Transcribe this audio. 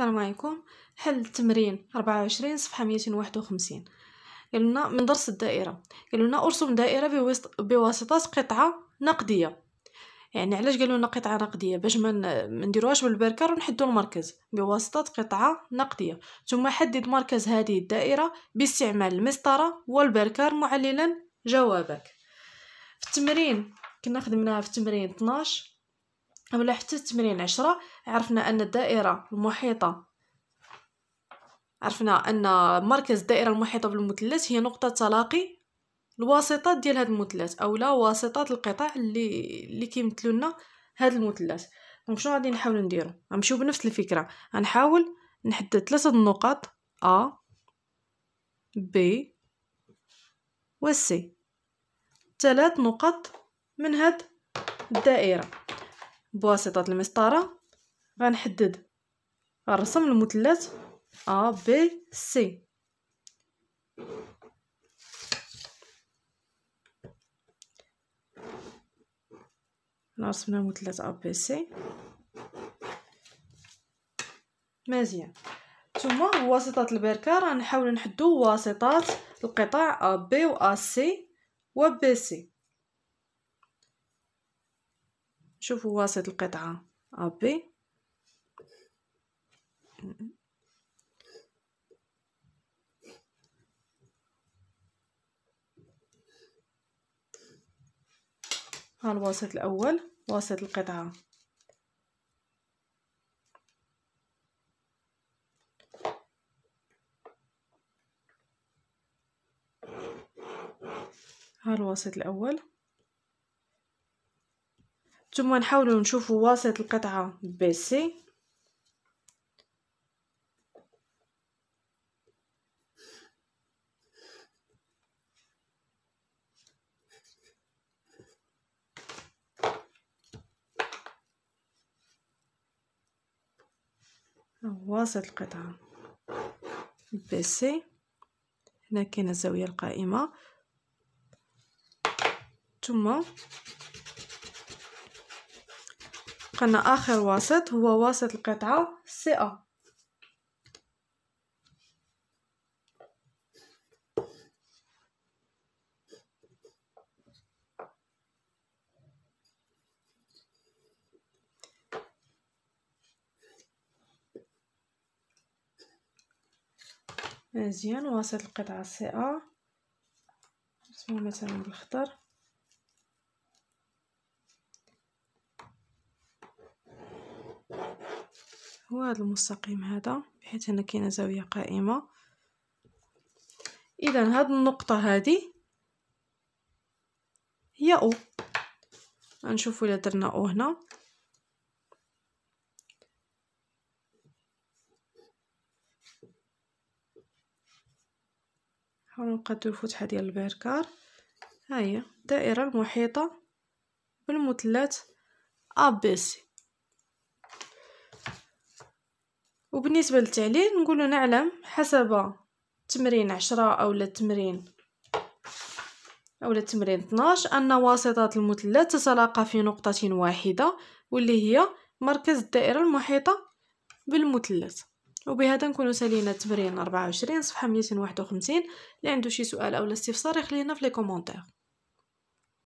السلام عليكم حل التمرين 24 صفحة 251 قال لنا من درس الدائرة قال لنا ارسم دائرة بواسطة قطعة نقدية يعني علاش قالوا لنا قطعة نقدية باش ما نديروهاش بالبركر ونحدوا المركز بواسطة قطعة نقدية ثم حدد مركز هذه الدائرة باستعمال المسطرة والبركر معللا جوابك في التمرين كنا خدمناها في التمرين 12 أولا حتى التمرين عشرة عرفنا أن الدائرة المحيطة عرفنا أن مركز الدائرة المحيطة بالمثلث هي نقطة تلاقي الواسطات ديال هاد المثلث أولا واسطات القطاع اللي اللي كيمثلوا لنا هاد المثلث دونك شنو غادي نحاول نديرو غنمشيو بنفس الفكرة غنحاول نحدد ثلاثة النقط أ ب و سي ثلاث نقط من هاد الدائرة بواسطة المسطرة غنحدد غنرسم المثلث أ ب سي نرسم المثلث أ بي سي مزيان ثم بواسطة البركة غنحاول نحدو واسطات القطاع أ بي و أ سي و ب سي شوفوا واسط القطعة أبي ها الواسط الأول واسط القطعة ها الواسط الأول ثم نحاولو نشوفو واسط القطعة بي سي واسط القطعة بي سي هنا كاينه الزاوية القائمة ثم قلنا آخر واسط هو واسط القطعة سي ا مزيان واسط القطعة ا نرسمو مثلا بالخضر هو هذا المستقيم هذا بحيث هنا كاينه زاويه قائمه اذا هاد النقطه هذه هي او نشوفوا الا درنا او هنا نحاولوا نقادو الفتحه ديال البركار ها هي الدائره المحيطه بالمثلث ا بي سي وبالنسبه للتعليل نقولوا نعلم حسب تمرين عشرة اولا التمرين اولا التمرين 12 ان واسطات المثلث تتلاقى في نقطه واحده واللي هي مركز الدائره المحيطه بالمثلث وبهذا نكون سالينا التمرين 24 صفحه 151 اللي عنده شي سؤال اولا استفسار يخلينا في لي كومونتير